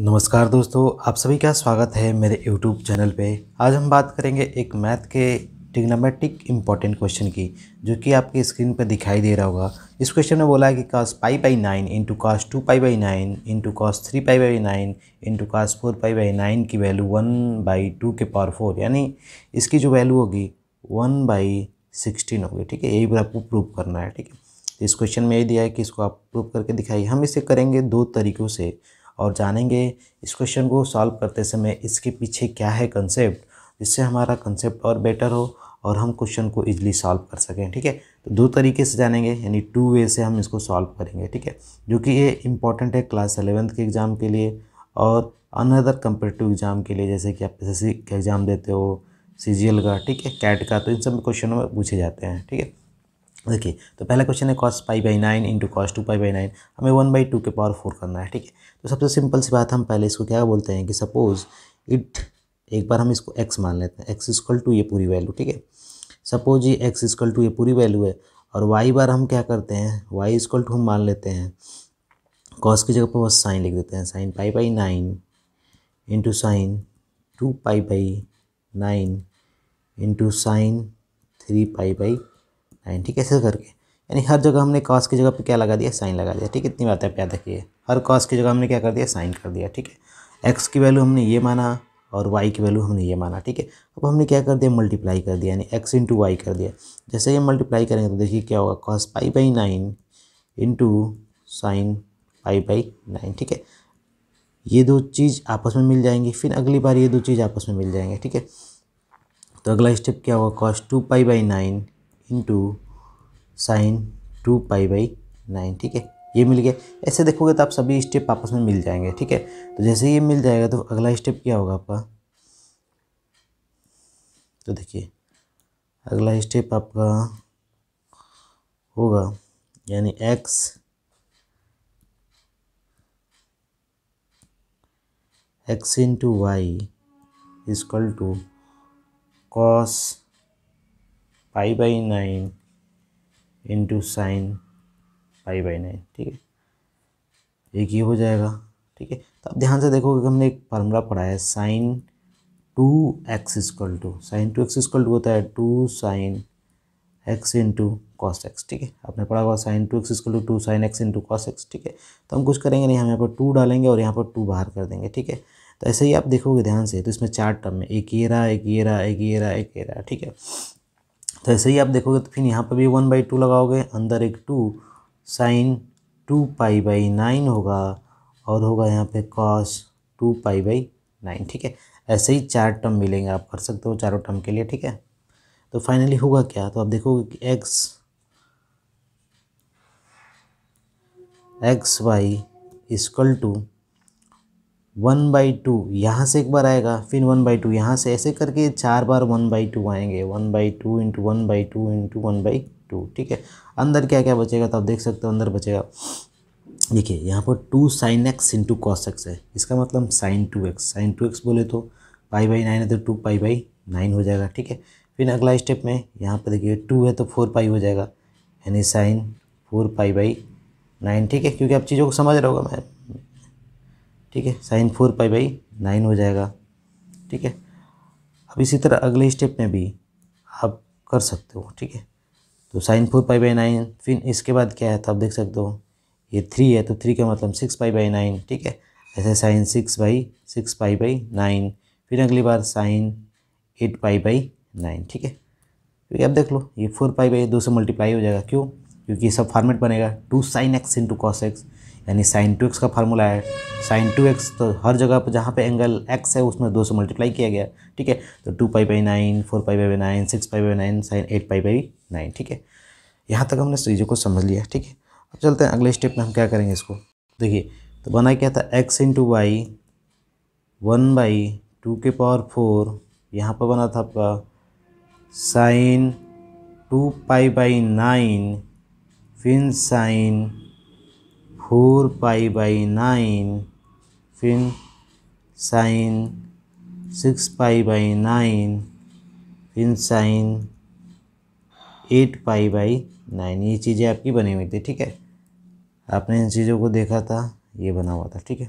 नमस्कार दोस्तों आप सभी का स्वागत है मेरे यूट्यूब चैनल पे आज हम बात करेंगे एक मैथ के टिग्नोमेटिक इंपॉर्टेंट क्वेश्चन की जो कि आपके स्क्रीन पर दिखाई दे रहा होगा इस क्वेश्चन में बोला है कि cos pi by nine into cos two pi by nine into cos three pi by nine into cos four pi by nine की वैल्यू वन बाई टू के पावर फोर यानी इसकी जो वैल्यू होगी वन बाई सिक्सटीन होगी ठीक है यही पर आपको प्रूव करना है ठीक है इस क्वेश्चन में यही दिया है कि इसको आप प्रूव करके दिखाइए हम इसे करेंगे दो तरीक़ों से और जानेंगे इस क्वेश्चन को सॉल्व करते समय इसके पीछे क्या है कंसेप्ट जिससे हमारा कंसेप्ट और बेटर हो और हम क्वेश्चन को इजीली सॉल्व कर सकें ठीक है तो दो तरीके से जानेंगे यानी टू वे से हम इसको सॉल्व करेंगे ठीक है जो कि ये इंपॉर्टेंट है क्लास एलेवेंथ के एग्ज़ाम के लिए और अनदर कंपेटिव एग्ज़ाम के लिए जैसे कि आप एस का एग्ज़ाम देते हो सी का ठीक है कैट का तो इन सब क्वेश्चनों में पूछे जाते हैं ठीक है देखिए तो पहला क्वेश्चन है cos pi by nine into cos two pi by nine हमें वन बाई टू के पावर फोर करना है ठीक है तो सबसे सिंपल सी बात हम पहले इसको क्या बोलते हैं कि सपोज़ इट एक बार हम इसको एक्स मान लेते हैं एक्स इजकल टू ये पूरी वैल्यू ठीक है सपोज ये एक्स इजकल टू ये पूरी वैल्यू है और वाई बार हम क्या करते हैं वाई इजकल टू हम मान लेते हैं कॉस की जगह पर बस साइन लिख देते हैं sine pi by nine into sine two pi by nine into sine three pi by nine ठीक है ऐसे करके यानी हर जगह हमने कॉस की जगह पे क्या लगा दिया साइन लगा दिया ठीक है इतनी बातें आप याद रखिए हर कॉस की जगह हमने क्या कर दिया साइन कर दिया ठीक है एक्स की वैल्यू हमने ये माना और वाई की वैल्यू हमने ये माना ठीक है अब हमने क्या कर दिया मल्टीप्लाई कर दिया यानी एक्स इंटू वाई कर दिया जैसे ये मल्टीप्लाई करेंगे तो देखिए क्या होगा cos pi by nine into sine pi by nine ठीक है ये दो चीज़ आपस में मिल जाएंगी फिर अगली बार ये दो चीज़ आपस में मिल जाएंगे ठीक है तो अगला स्टेप क्या होगा cos two pi by nine into sine two pi by nine ठीक है ये मिल गया ऐसे देखोगे तो आप सभी स्टेप आपस में मिल जाएंगे ठीक है तो जैसे ये मिल जाएगा तो अगला स्टेप क्या होगा आपका तो देखिए अगला स्टेप आपका होगा यानी x x into y equal to cos pi by nine into sine pi by nine ठीक है एक ये हो जाएगा ठीक है तो अब ध्यान से देखो कि हमने एक फार्मूला पढ़ा है sine two x equal to sine two x equal to होता है two sine x into cos x ठीक है आपने पढ़ा हुआ sine two x equal to two sine x into cos x ठीक है तो हम कुछ करेंगे नहीं हम यहाँ पर टू डालेंगे और यहाँ पर टू बाहर कर देंगे ठीक है तो ऐसे ही आप देखोगे ध्यान से तो इसमें चार टर्म है एक ये रहा एक ये रहा एक ये रहा एक ये रहा ठीक है तो ऐसे ही आप देखोगे तो फिर यहाँ पर भी वन बाई टू लगाओगे अंदर एक two sine two pi by nine होगा और होगा यहाँ पे cos two pi by nine ठीक है ऐसे ही चार टर्म मिलेंगे आप कर सकते हो चारों टर्म के लिए ठीक है तो फाइनली होगा क्या तो आप देखोगे कि x x y equal to one by two यहाँ से एक बार आएगा फिर वन बाई टू यहाँ से ऐसे करके चार बार वन बाई टू आएंगे one by two into one by two into one by two ठीक है अंदर क्या क्या बचेगा तो आप देख सकते हो अंदर बचेगा देखिए यहाँ पर two sine x into cos x है इसका मतलब sine two x sine two x बोले तो पाई बाई नाइन है तो टू पाई बाई नाइन हो जाएगा ठीक है फिर अगला स्टेप में यहाँ पर देखिए टू है तो फोर पाई हो जाएगा यानी sine four pi by nine ठीक है क्योंकि आप चीज़ों को समझ रहे होगा मैं ठीक है sine four pi by nine हो जाएगा ठीक है अब इसी तरह अगले स्टेप में भी आप कर सकते हो ठीक है तो sine four pi by nine फिर इसके बाद क्या है तो आप देख सकते हो ये थ्री है तो थ्री का मतलब सिक्स पाई बाई नाइन ठीक है ऐसे sine six by six pi by nine फिर अगली बार sine eight pi by nine ठीक है क्योंकि तो आप देख लो ये फोर पाई बाई दो से मल्टीप्लाई हो जाएगा क्यों क्योंकि सब फॉर्मेट बनेगा two sine x into cos x यानी साइन टू एक्स का फार्मूला है साइन टू एक्स तो हर जगह पर जहाँ पे एंगल एक्स है उसमें दो से मल्टीप्लाई किया गया ठीक है तो two pi by nine four pi by nine six pi by nine sine eight pi by nine ठीक है यहाँ तक हमने चीज़ों को समझ लिया ठीक है अब चलते हैं अगले स्टेप में हम क्या करेंगे इसको देखिए तो बना क्या था x into y one by two के पावर फोर यहाँ पर बना था आपका sine two pi by nine फिन sine four pi by nine फिर sine six pi by nine फिर sine eight pi by nine ये चीज़ें आपकी बनी हुई थी ठीक है आपने इन चीज़ों को देखा था ये बना हुआ था ठीक है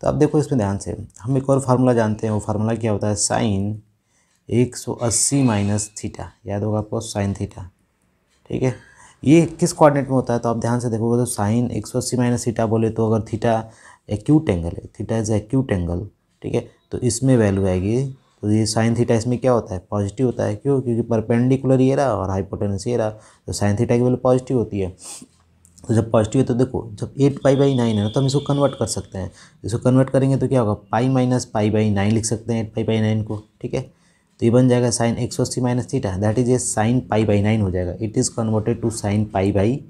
तो आप देखो इसमें ध्यान से हम एक और फार्मूला जानते हैं वो फार्मूला क्या होता है साइन एक सौ अस्सी माइनस थीटा याद होगा आपको साइन थीटा ठीक है ये किस कोऑर्डिनेट में होता है तो आप ध्यान से देखोगे तो साइन एक सौ अस्सी माइनस थीटा बोले तो अगर थीटा एक्यूट एंगल है थीटा इज एक्यूट एंगल ठीक है तो इसमें वैल्यू आएगी तो ये साइन थीटा इसमें क्या होता है पॉजिटिव होता है क्यों क्योंकि परपेंडिकुलर ये रहा और हाइपोटेंस ये रहा तो साइन थीटा की वैल्यू पॉजिटिव होती है तो जब पॉजिटिव है तो देखो जब एट पाई बाई नाइन है ना तो हम इसको कन्वर्ट कर सकते हैं इसको कन्वर्ट करेंगे तो क्या होगा pi minus pi by nine लिख सकते हैं एट पाई बाई नाइन को ठीक है तो ये बन जाएगा साइन एक सौ अस्सी minus theta that is a sine pi by nine हो जाएगा it is converted to sine pi by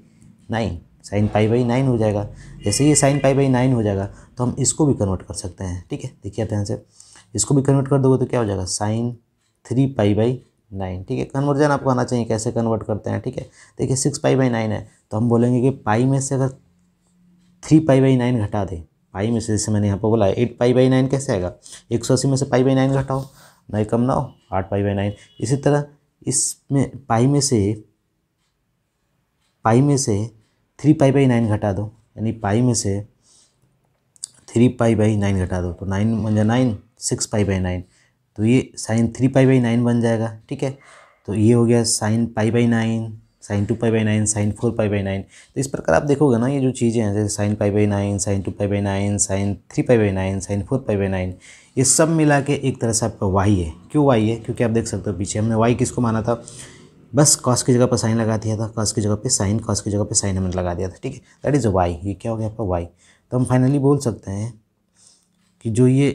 nine sine pi by nine हो जाएगा जैसे ये साइन पाई बाई नाइन हो जाएगा तो हम इसको भी कन्वर्ट कर सकते हैं ठीक है देखिए ध्यान से इसको भी कन्वर्ट कर दोगे तो क्या हो जाएगा sine three pi by nine ठीक है कन्वर्जन आपको आना चाहिए कैसे कन्वर्ट करते हैं ठीक है देखिए सिक्स पाई बाई नाइन है तो हम बोलेंगे कि पाई में से अगर थ्री पाई बाई नाइन घटा दें पाई में से जैसे मैंने यहाँ पर बोला एट पाई बाई नाइन कैसे आएगा एक सौ अस्सी में से पाई बाई नाइन घटाओ नहीं कम ना हो आठ पाई बाई नाइन इसी तरह इसमें पाई में से पाई में से थ्री पाई बाई नाइन घटा दो यानी पाई में से थ्री पाई बाई नाइन घटा दो तो नाइन बन जाए nine six pi by nine तो ये sine three pi by nine बन जाएगा ठीक है तो ये हो गया sine pi by nine sine two pi by nine sine four pi by nine तो इस प्रकार आप देखोगे ना ये जो चीज़ें हैं जैसे sine pi by nine sine two pi by nine sine three pi by nine sine four pi by nine ये सब मिला के एक तरह से आपका वाई है क्यों वाई है क्योंकि आप देख सकते हो पीछे हमने वाई किसको माना था बस कॉस की जगह पर साइन लगा दिया था कॉस की जगह पे साइन कॉस की जगह पे साइन हमने लगा दिया था ठीक है दैट इज़ वाई ये क्या हो गया आपका वाई तो हम फाइनली बोल सकते हैं कि जो ये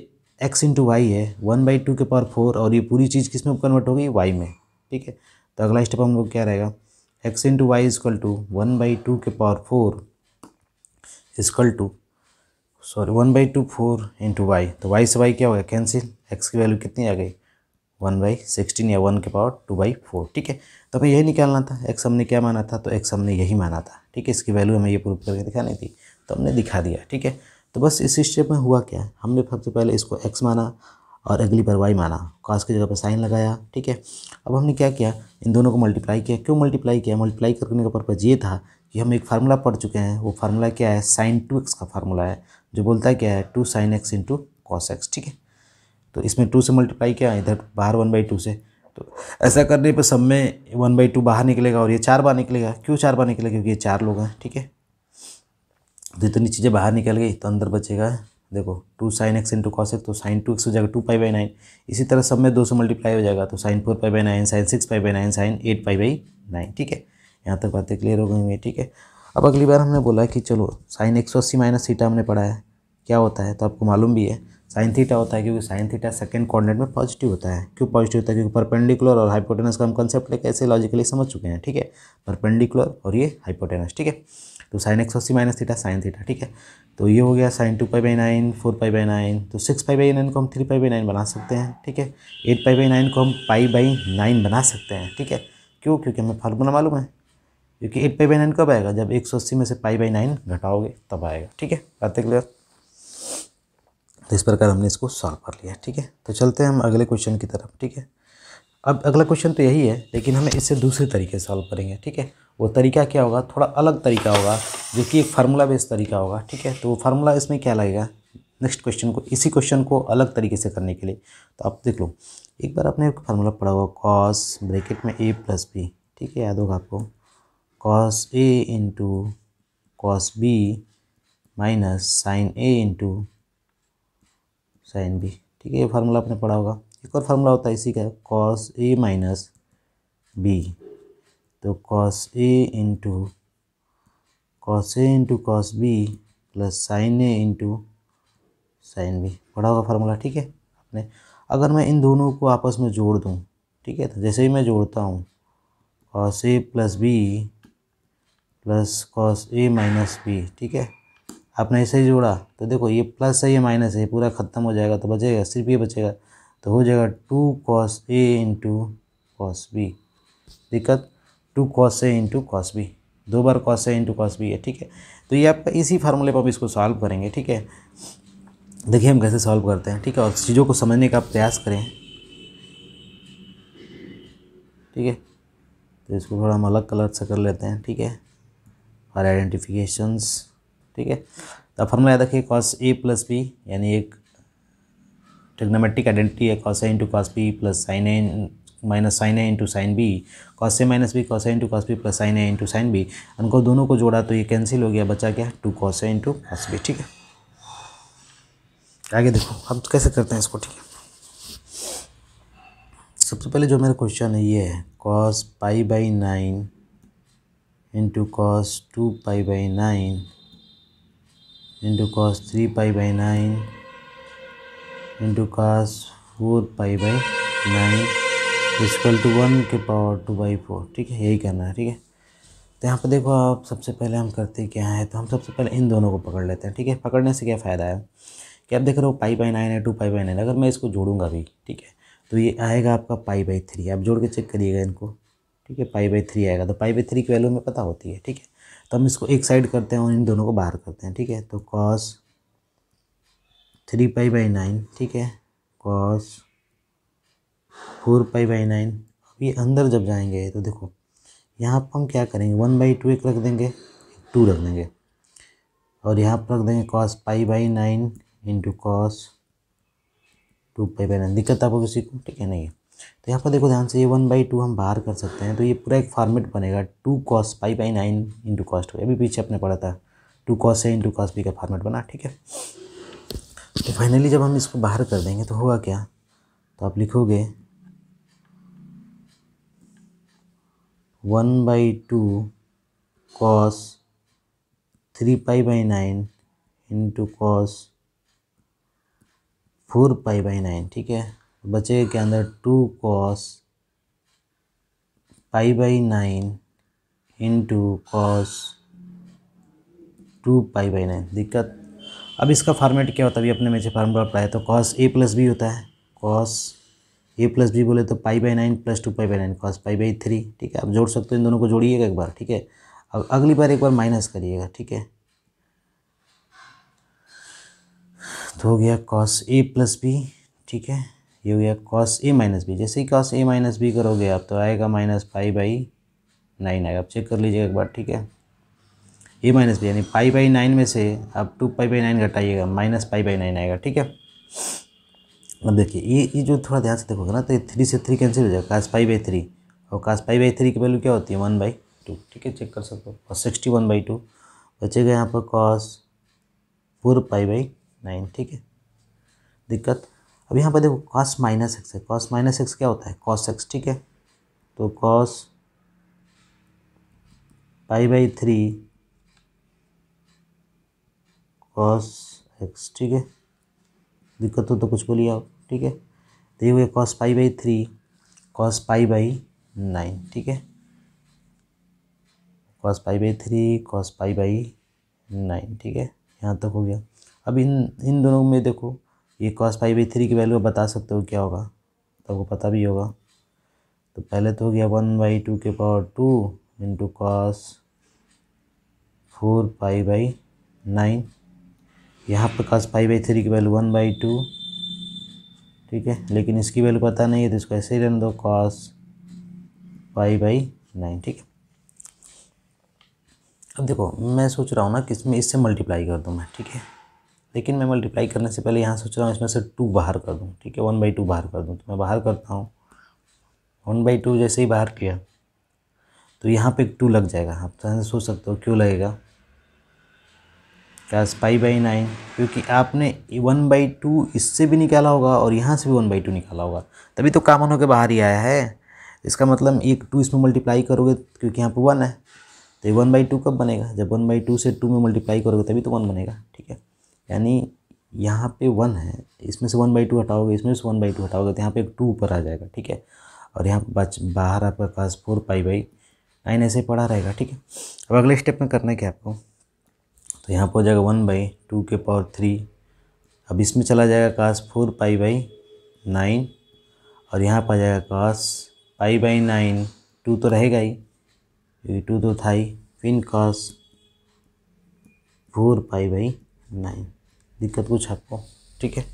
एक्स इंटू वाई है वन बाई टू के पावर फोर और ये पूरी चीज़ किस में कन्वर्ट हो गई वाई में ठीक है तो अगला स्टेप हम लोग क्या रहेगा x into y equal to one by two के power four equal to sorry one by two four into y तो वाई से वाई क्या हो गया कैंसिल एक्स की वैल्यू कितनी आ गई वन बाई सिक्सटीन या वन के पावर टू बाई फोर ठीक है तो हमें यही निकालना था एक्स हमने क्या माना था तो एक्स हमने यही माना था ठीक है इसकी वैल्यू हमें ये प्रूफ करके दिखानी थी तो हमने दिखा दिया ठीक है तो बस इस स्टेप में हुआ क्या है हमने सबसे पहले इसको एक्स माना और अगली बार वाई माना कास की जगह पर साइन लगाया ठीक है अब हमने क्या किया इन दोनों को मल्टीप्लाई किया क्यों मल्टीप्लाई किया मल्टीप्लाई करने का पर्पज़ ये था कि हम एक फार्मूला पढ़ चुके हैं वो फार्मूला क्या है साइन टू एक्स का फार्मूला है जो बोलता है क्या है two sine x into cos x ठीक है तो इसमें टू से मल्टीप्लाई किया इधर बाहर वन बाई टू से तो ऐसा करने पर सब में वन बाई टू बाहर निकलेगा और ये चार बार निकलेगा क्यों चार बार निकलेगा क्योंकि ये चार लोग हैं ठीक है तो इतनी चीज़ें बाहर निकल गई तो अंदर बचेगा देखो two sine x into cos x तो साइन टू एक्स हो जाएगा टू पाई बाई नाइन इसी तरह सब में दो से मल्टीप्लाई हो जाएगा तो sine four pi by nine sine six pi by nine sine eight pi by nine ठीक है यहाँ तक बातें क्लियर हो गई ठीक है अब अगली बार हमने बोला कि चलो साइन एक सौ अस्सी माइनस थीटा हमने पढ़ा है क्या होता है तो आपको मालूम भी है साइन थीटा होता है क्योंकि साइन थीटा सेकंड कोऑर्डिनेट में पॉजिटिव होता है क्यों पॉजिटिव होता है क्योंकि परपेंडिकुलर और हाइपोटेनस का हम कंसेप्ट लेकर ऐसे लॉजिकली समझ चुके हैं ठीक है परपेंडिकुलर और ये हाइपोटेनस ठीक है तो साइन एक्स अस्सी माइनस थीटा साइन थीटा ठीक है तो ये हो गया sine two pi by nine four pi by nine तो सिक्स पाई बाई नाइन को हम थ्री पाई बाई नाइन बना सकते हैं ठीक है एट पाई बाई नाइन को हम पाई बाई नाइन बना सकते हैं ठीक है क्यों क्योंकि हमें फार्मूला मालूम है क्योंकि एट पाई बाई नाइन कब आएगा जब एक सौ अस्सी में से पाई बाई नाइन घटाओगे तब आएगा ठीक है बातें क्लियर तो इस प्रकार हमने इसको सॉल्व कर लिया ठीक है तो चलते हैं हम अगले क्वेश्चन की तरफ ठीक है अब अगला क्वेश्चन तो यही है लेकिन हम इससे दूसरे तरीके से सॉल्व करेंगे ठीक है वो तरीका क्या होगा थोड़ा अलग तरीका होगा जो कि एक फार्मूला बेस्ड तरीका होगा ठीक है तो वो फार्मूला इसमें क्या लगेगा नेक्स्ट क्वेश्चन को इसी क्वेश्चन को अलग तरीके से करने के लिए तो आप देख लो एक बार आपने एक फार्मूला पढ़ा होगा कॉस ब्रैकेट में ए प्लस बी ठीक है याद होगा आपको cos A into cos B minus sine A into sine B ठीक है ये फार्मूला आपने पढ़ा होगा एक और फार्मूला होता है इसी का कॉस ए माइनस बी तो cos A into cos A into cos B plus sine A into sine B पढ़ा होगा फार्मूला ठीक है आपने अगर मैं इन दोनों को आपस में जोड़ दूँ ठीक है तो जैसे ही मैं जोड़ता हूँ cos A plus B plus cos A minus B ठीक है आपने ऐसे ही जोड़ा तो देखो ये प्लस है ये माइनस है पूरा ख़त्म हो जाएगा तो बचेगा सिर्फ ये बचेगा तो हो जाएगा two cos A into cos B दिक्कत two cos A into cos B दो बार cos A into cos B है ठीक है तो ये आपका इसी फार्मूले पर आप इसको सॉल्व करेंगे ठीक है देखिए हम कैसे सॉल्व करते हैं ठीक है और चीज़ों को समझने का प्रयास करें ठीक है तो इसको थोड़ा हम अलग कलर से कर लेते हैं ठीक है और आइडेंटिफिकेशंस ठीक है तो फॉर्मूला याद रखिए कॉस ए प्लस बी यानी एक ट्रिग्नोमेट्रिक आइडेंटिटी है cos A into cos B plus sine A minus sine A into sine B cos A minus B cos A into cos B plus sine A into sine B उनको दोनों को जोड़ा तो ये cancel हो गया बचा क्या two cos A into cos B ठीक है आगे देखो हम कैसे करते हैं इसको ठीक है सबसे पहले जो मेरा क्वेश्चन है ये है cos pi by nine into cos 2 pi by 9 into cos 3 pi by 9 into cos 4 pi by 9 equal to one के पावर टू बाई फोर ठीक है यही करना है ठीक है तो यहाँ पर देखो आप सबसे पहले हम करते क्या है तो हम सबसे पहले इन दोनों को पकड़ लेते हैं ठीक है पकड़ने से क्या फ़ायदा है कि आप देख रहे हो पाई बाई नाइन है टू पाई बाई नाइन अगर मैं इसको जोड़ूंगा भी ठीक है तो ये आएगा आपका पाई बाई थ्री आप जोड़ के चेक करिएगा इनको ठीक है पाई बाई थ्री आएगा तो पाई बाई थ्री की वैल्यू हमें पता होती है ठीक है तो हम इसको एक साइड करते हैं और इन दोनों को बाहर करते हैं ठीक है तो cos three pi by nine ठीक है cos four pi by nine अब ये अंदर जब जाएंगे तो देखो यहाँ पर हम क्या करेंगे वन बाई टू एक रख देंगे टू रख देंगे और यहाँ पर रख देंगे cos pi by nine into cos two pi by nine दिक्कत आपको किसी को ठीक है नहीं तो यहाँ पर देखो ध्यान से ये वन बाई टू हम बाहर कर सकते हैं तो ये पूरा एक फॉर्मेट बनेगा two cos pi by nine into cost अभी पीछे अपने पढ़ा था two cos A into cos B का फॉर्मेट बना ठीक है तो फाइनली जब हम इसको बाहर कर देंगे तो होगा क्या तो आप लिखोगे one by two cos three pi by nine into cos four pi by nine ठीक है बचेगा के अंदर two cos pi by nine into cos two pi by nine दिक्कत अब इसका फार्मेट क्या होता है अभी अपने में से फार्मूला पढ़ा है तो कॉस ए प्लस बी होता है कॉस ए प्लस बी बोले तो pi by nine plus two pi by nine cos pi by three ठीक है आप जोड़ सकते हो इन दोनों को जोड़िएगा एक बार ठीक है अब अगली बार एक बार माइनस करिएगा ठीक है तो हो गया कॉस ए प्लस बी ठीक है ये हो गया कॉस ए माइनस बी जैसे ही कॉस ए माइनस बी करोगे आप तो आएगा माइनस फाइव बाई नाइन आएगा आप चेक कर लीजिएगा एक बार ठीक है ए माइनस बी यानी फाइव बाई नाइन में से आप टू पाई बाई नाइन घटाइएगा माइनस फाइव बाई नाइन आएगा ठीक है अब देखिए ये ये जो थोड़ा ध्यान से देखोगे ना तो ये थ्री से थ्री कैंसिल हो जाएगा कास फाइव बाई थ्री और कास फाइव बाई थ्री की वैल्यू क्या होती है वन बाई टू ठीक है चेक कर सकते हो और सिक्सटी वन बाई टू बचेगा यहाँ पर cos four pi by nine ठीक है दिक्कत अब यहाँ पर देखो कॉस माइनस एक्स है कॉस माइनस एक्स क्या होता है कॉस एक्स ठीक है तो cos pi by three cos x ठीक है दिक्कत हो तो कुछ बोलिए आप ठीक है तो ये हुए cos pi by three cos pi by nine ठीक है cos pi by three cos pi by nine ठीक है यहाँ तक तो हो गया अब इन इन दोनों में देखो ये कॉस फाइव बाई थ्री की वैल्यू आप बता सकते हो क्या होगा तो आपको पता भी होगा तो पहले तो हो गया वन बाई टू के power two into cos four five by nine यहाँ पर कॉस फाइव बाई थ्री की वैल्यू वन बाई टू ठीक है लेकिन इसकी वैल्यू पता नहीं है तो इसको ऐसे ही रहने दो कॉस फाइव बाई नाइन ठीक है अब देखो मैं सोच रहा हूँ ना कि इसमें इससे मल्टीप्लाई कर दूँ मैं ठीक है लेकिन मैं मल्टीप्लाई करने से पहले यहाँ सोच रहा हूँ इसमें से टू बाहर कर दूँ ठीक है वन बाई टू बाहर कर दूँ तो मैं बाहर करता हूँ वन बाई टू जैसे ही बाहर किया तो यहाँ पे टू लग जाएगा आप तो सोच सकते हो क्यों लगेगा क्या फाइव बाई नाइन क्योंकि आपने वन बाई टू इससे भी निकाला होगा और यहाँ से भी वन बाई टू निकाला होगा तभी तो कामन होकर बाहर ही आया है इसका मतलब एक टू इसमें मल्टीप्लाई करोगे क्योंकि यहाँ पर वन है तो ये वन बाई टू कब बनेगा जब वन बाई टू से टू में मल्टीप्लाई करोगे तभी तो वन बनेगा ठीक है यानी यहाँ पे वन है इसमें से वन बाई टू हटाओगे इसमें से वन बाई टू हटाओगे तो यहाँ पे टू ऊपर आ जाएगा ठीक है और यहाँ बच बाहर आपके पास फोर पाई बाई नाइन ऐसे पड़ा रहेगा ठीक है अब अगले स्टेप में करना है क्या आपको तो यहाँ पर हो जाएगा वन बाई टू के पावर थ्री अब इसमें चला जाएगा cos four pi by nine और यहाँ पर आ जाएगा cos pi by nine two तो रहेगा ही क्योंकि टू तो था ही फिन cos four pi by nine दिक्कत कुछ आपको ठीक है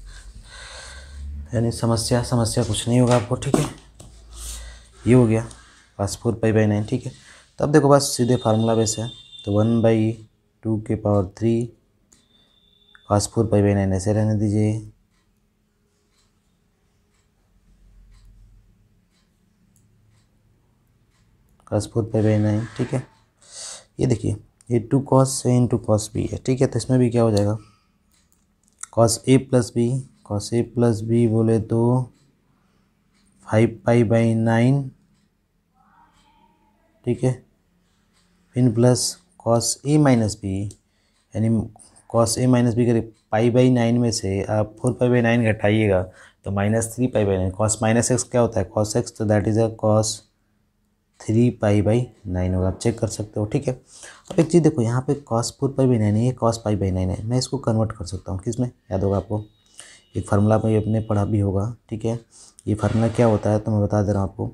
यानी समस्या समस्या कुछ नहीं होगा आपको ठीक है ये हो गया पास फोर पाई बाई नाइन ठीक है तब तो देखो बस सीधे फार्मूला वैसे है तो वन बाई टू के पावर थ्री पास फोर पाई बाई नाइन ऐसे रहने दीजिए cos four pi by nine ठीक है ये देखिए ये two cos A into cos भी है ठीक है तो इसमें भी क्या हो जाएगा cos A plus B cos A plus B बोले तो फाइव पाई बाई नाइन ठीक है फिर plus cos A minus B यानी कॉस ए माइनस बी करें पाई बाई नाइन में से आप फोर पाई बाई नाइन घटाइएगा तो minus three pi by nine cos minus x क्या होता है कॉस एक्स तो that is a cos three pi by nine होगा आप चेक कर सकते हो ठीक है अब एक चीज़ देखो यहाँ पे cos four pi by nine है कॉस पाई बाई नाइन है मैं इसको कन्वर्ट कर सकता हूँ किस में याद होगा आपको एक फार्मूला में अपने पढ़ा भी होगा ठीक है ये फार्मूला क्या होता है तो मैं बता दे रहा हूँ आपको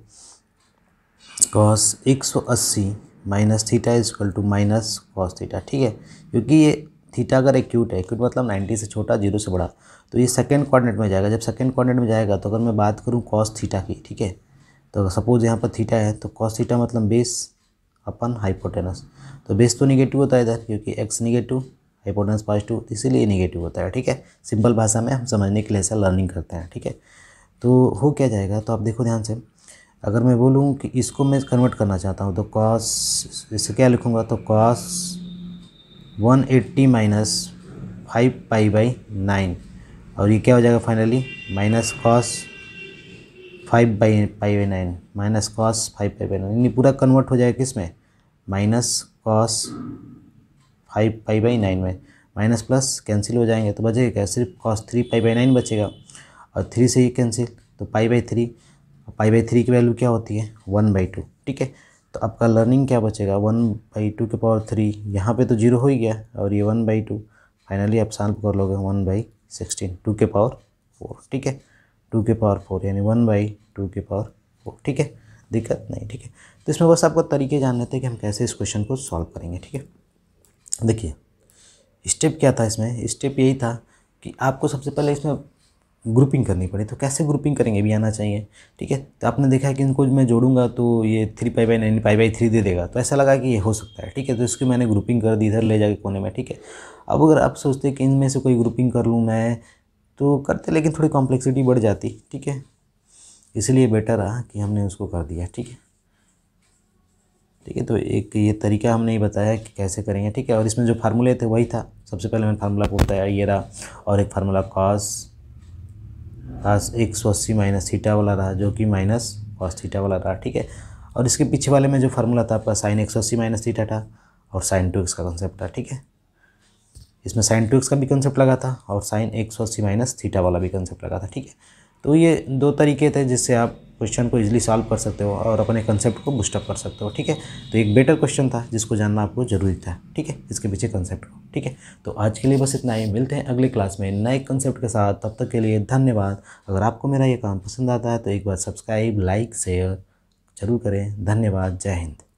कॉस एक सौ अस्सी minus theta is equal to minus cos theta ठीक है क्योंकि ये थीटा अगर एक्यूट है एक्यूट मतलब नाइन्टी से छोटा जीरो से बड़ा तो ये सेकेंड क्वाड्रेंट में जाएगा जब सेकेंड क्वाड्रेंट में जाएगा तो अगर मैं बात करूँ कॉस थीटा की ठीक है तो सपोज यहाँ पर थीटा है तो कॉस थीटा मतलब बेस अपन हाइपोटेनस तो बेस तो निगेटिव होता है इधर क्योंकि एक्स निगेटिव हाइपोटेनस पॉजिटिव इसीलिए निगेटिव होता है ठीक है सिंपल भाषा में हम समझने के लिए ऐसा लर्निंग करते हैं ठीक है तो हो क्या जाएगा तो आप देखो ध्यान से अगर मैं बोलूँ कि इसको मैं कन्वर्ट करना चाहता हूँ तो कॉस इसे क्या लिखूँगा तो cos one eighty minus five pi by nine और ये क्या हो जाएगा finally minus cos five by pi by nine minus cos five by by nine पूरा कन्वर्ट हो जाएगा किस में minus cos five pi by nine में माइनस प्लस कैंसिल हो जाएंगे तो बचेगा क्या सिर्फ cos three five by nine बचेगा और थ्री से ही कैंसिल तो pi by three pi by three की वैल्यू क्या होती है वन बाई टू ठीक है तो आपका लर्निंग क्या बचेगा वन बाई टू के पावर थ्री यहाँ पे तो जीरो हो ही गया और ये वन बाई टू फाइनली आप सॉल्व कर लोगे वन बाई सिक्सटीन टू के पावर फोर ठीक है टू के पावर फोर यानी वन बाई टू के पावर फोर ठीक है दिक्कत नहीं ठीक है तो इसमें बस आपको तरीके जान लेते हैं कि हम कैसे इस क्वेश्चन को सॉल्व करेंगे ठीक है देखिए स्टेप क्या था इसमें स्टेप यही था कि आपको सबसे पहले इसमें ग्रुपिंग करनी पड़ी तो कैसे ग्रुपिंग करेंगे भी आना चाहिए ठीक है तो आपने देखा कि इनको मैं जोड़ूंगा तो ये three pi by nine pi by three दे देगा तो ऐसा लगा कि ये हो सकता है ठीक है तो इसकी मैंने ग्रुपिंग कर दी इधर ले जाके कोने में ठीक है अब अगर आप सोचते कि इनमें से कोई ग्रुपिंग कर लूँ मैं तो करते लेकिन थोड़ी कॉम्प्लेक्सिटी बढ़ जाती ठीक है इसलिए बेटर रहा कि हमने उसको कर दिया ठीक है ठीक है तो एक ये तरीका हमने बताया कि कैसे करेंगे ठीक है और इसमें जो फार्मूले थे वही था सबसे पहले मैंने फार्मूला को बताया ये रहा और एक फार्मूला कॉस कॉस एक सौ अस्सी माइनस थीटा वाला रहा जो कि माइनस कॉस थीटा वाला रहा ठीक है और इसके पीछे वाले में जो फार्मूला था आपका साइन एक सौ अस्सी माइनस थीटा था और साइन टू एक्स का कंसेप्ट था ठीक है इसमें साइन टू एक्स का भी कंसेप्ट लगा था और साइन एक सौ अस्सी माइनस थीटा वाला भी कंसेप्ट लगा था ठीक है तो ये दो तरीके थे जिससे आप क्वेश्चन को इजीली सॉल्व कर सकते हो और अपने कंसेप्ट को बूस्टअप कर सकते हो ठीक है तो एक बेटर क्वेश्चन था जिसको जानना आपको जरूरी था ठीक है इसके पीछे कंसेप्ट को ठीक है तो आज के लिए बस इतना ही मिलते हैं अगले क्लास में नए कंसेप्ट के साथ तब तक के लिए धन्यवाद अगर आपको मेरा ये काम पसंद आता है तो एक बार सब्सक्राइब लाइक शेयर ज़रूर करें धन्यवाद जय हिंद